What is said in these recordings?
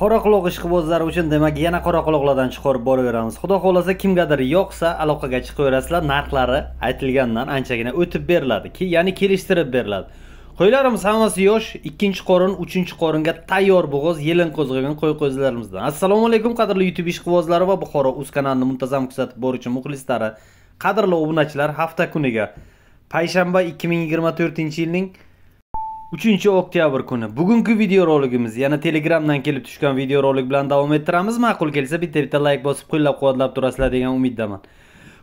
qoraquloq ishqibozlari uchun demak yana qoraquloqlardan chiqarib boraveramiz xudo xohlasa kimgadir yoqsa aloqaga chiqaverasizlar narxlari aytilgandan anchagina o'tib beriladi ki ya'ni kelishtirib beriladi qo'ylarimiz hammasi yosh ikkinchi qorin uchinchi qoringa tayyor bo'g'oz yelin qo'zg'agan qo'y qo'zilarimizdan assalomu alaykum qadrli youtube ishqibozlari va buxoro uz kanalini muntazam kuzatib boruvchi muxlislari qadrli obunachilar hafta kuniga payshanba 2024 yilning 3 oktyabr kuni bugungi roligimiz yana telegramdan kelib tushgan videorolik bilan davom ettiramiz ma'qul kelsa bitta bitta like bosib qo'llab quvvatlab turasizlar degan umiddaman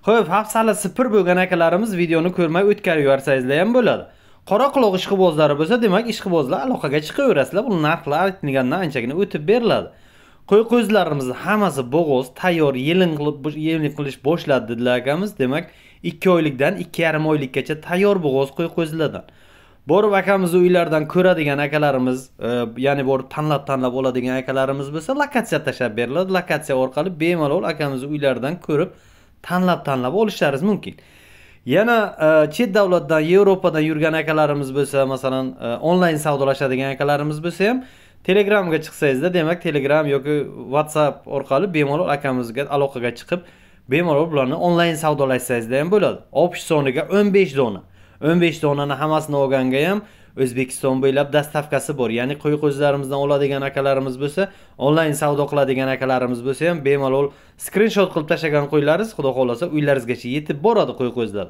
ho'p hafsala sipir bo'lgan akalarimiz videoni ko'rmay o'tkazib yuborsangizlar ham bo'ladi qora quloq ishqibozlari bo'lsa demak ishqibozlar aloqaga chiqaverasizlar bu narxlar aytilgandan anchagina o'tib beriladi qo'y qo'zilarimizni hammasi bo'g'oz tayyor yelin qilib yelin qilish boshladi dedilar akamiz demak ikki oylikdan ikki yarim oylikkacha tayyor bo'g'oz qo'y qo'zilardan borib akamizni uylaridan ko'radigan akalarimiz e, ya'ni borib tanlab tanlab oladigan akalarimiz bo'lsa lokatsiya tashlab beriladi lokatsiya orqali bemalol akamizni uylaridan ko'rib tanlab tanlab olishlaringiz mumkin yana e, chet davlatdan yevropadan yurgan akalarimiz bo'lsa masalan e, onlayn savdolashadigan akalarimiz bo'lsa ham telegramga chiqsangizda demak telegram yoki whatsapp orqali bemalol akamizga aloqaga chiqib bemalol bularni onlayn savdolashsangizda ham bo'ladi soniga o'n besh dona o'n beshta hammasini olganga ham o'zbekiston bo'ylab dastavkasi bor ya'ni qo'y qo'zilarimizdan oladigan akalarimiz bo'lsa onlayn savdo qiladigan akalarimiz bo'lsa ham bemalol skrinshot qilib tashlagan qo'ylaringiz xudo xohlasa uylaringizgacha yetib boradi qo'y qo'zilar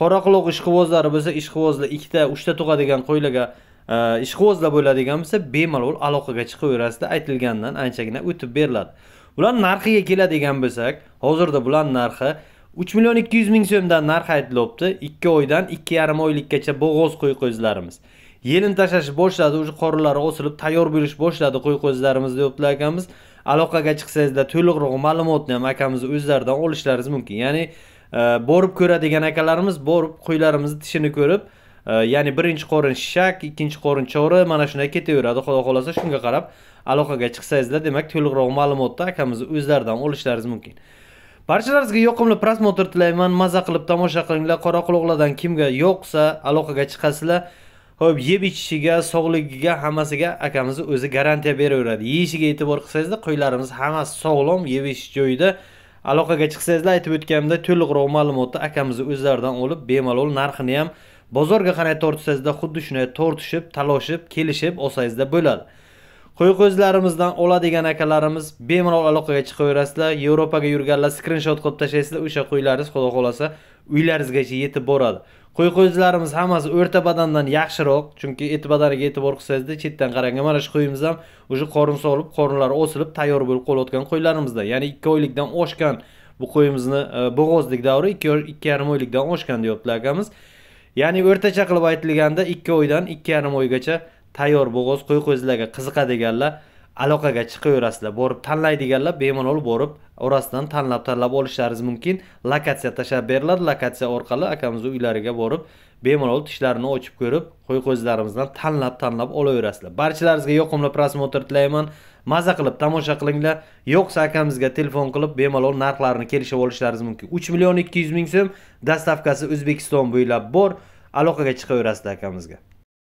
qoraquloq ishqivozlari bo'lsa ishqivozlar ikkita uchta tug'adigan qo'ylarga e, ishqivozlar bo'ladigan bo'lsa bemalol aloqaga chiqaverasizda aytilganidan anchagina o'tib beriladi bularni narxiga keladigan bo'lsak hozirda bularni narxi uch million ikki yuz ming so'mdan narx aytilyapti ikki oydan ikki yarim oylikgacha bo'g'oz qo'y qo'zilarimiz Yelin tashlash boshladi уже qorinlari osilib tayyor bo'lish boshladi qo'y qo'zilarimiz deyaptilar akamiz aloqaga chiqsangizlar to'liqroq ma'lumotni ham akamizni o'zlaridan olishlaringiz mumkin ya'ni e, borib ko'radigan akalarimiz borib qo'ylarimizni tishini ko'rib e, ya'ni birinchi qorin shak ikkinchi qorin chori mana shunday ketaveradi xudo xohlasa shunga qarab aloqaga chiqsangizlar demak to'liqroq ma'lumotni akamizni o'zlaridan olishlaringiz mumkin barchalaringizga yoqimli prosmotr tilayman maza qilib tomosha qilinglar qoraquloqlardan kimga yoqsa aloqaga chiqasizlar ho'p yeb ichishiga sog'ligiga hammasiga akamiz o'zi garantiya beraveradi yeyishiga e'tibor qilsangizda qo'ylarimiz hammasi sog'lom yeb ichish joyida aloqaga chiqsangizlar aytib o'tganimda to'liqroq ma'lumotni akamizni o'zlaridan olib bemalol narxini ham bozorga qanday tortsangizda xuddi shunday tortishib talashib kelishib olsangizda bo'ladi qo'y qo'zilarimizdan oladigan akalarimiz bemalol aloqaga chiqaverasizlar yevropaga yurganlar skrinshot qilib tashlaysizlar o'sha qo'ylaringiz xudo xohlasa uylaringizgacha yetib boradi qo'y qo'zlarimiz hammasi o'rta badandan yaxshiroq chunki eti badaniga e'tibor qilsangizda chetdan qaranga mana shu qo'yimiz ham уже qorin solib qorinlari osilib tayyor bo'lib qolayotgan qo'ylarimizda ya'ni ikki oylikdan oshgan bu qo'yimizni e, bo'g'ozlik davri ikki yarim oylikdan oshgan deyaptilar akamiz ya'ni o'rtacha qilib aytilganda ikki oydan ikki yarim oygacha tayyor bo'g'oz qo'y qo'zilarga qiziqadiganlar aloqaga chiqaverasizlar borib tanlaydiganlar bemalol borib orasidan tanlab tanlab olishlaringiz mumkin lokatsiya tashlab beriladi lokatsiya orqali akamizni uylariga borib bemalol tishlarini ochib ko'rib qo'y qo'zilarimizdan tanlab tanlab olaverasizlar barchalaringizga yoqimli prosmotr tilayman maza qilib tomosha qilinglar yo'qsa akamizga telefon qilib bemalol narxlarini kelishib olishlaringiz mumkin uch million ikki yuz ming so'm dastavkasi o'zbekiston bo'ylab bor aloqaga chiqaverasizlar akamizga